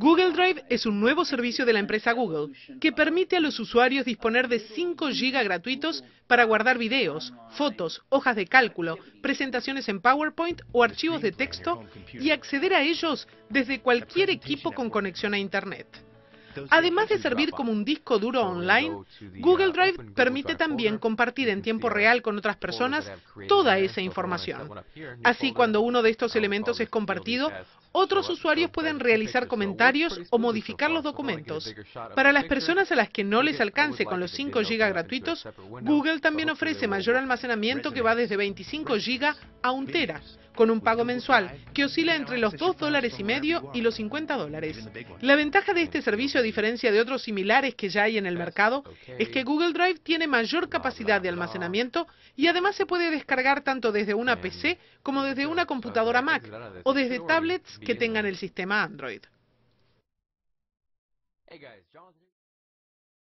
Google Drive es un nuevo servicio de la empresa Google que permite a los usuarios disponer de 5 GB gratuitos para guardar videos, fotos, hojas de cálculo, presentaciones en PowerPoint o archivos de texto y acceder a ellos desde cualquier equipo con conexión a Internet. Además de servir como un disco duro online, Google Drive permite también compartir en tiempo real con otras personas toda esa información. Así, cuando uno de estos elementos es compartido, otros usuarios pueden realizar comentarios o modificar los documentos. Para las personas a las que no les alcance con los 5 GB gratuitos, Google también ofrece mayor almacenamiento que va desde 25 GB a un tera con un pago mensual que oscila entre los 2 dólares y medio y los 50 dólares. La ventaja de este servicio, a diferencia de otros similares que ya hay en el mercado, es que Google Drive tiene mayor capacidad de almacenamiento y además se puede descargar tanto desde una PC como desde una computadora Mac o desde tablets que tengan el sistema Android.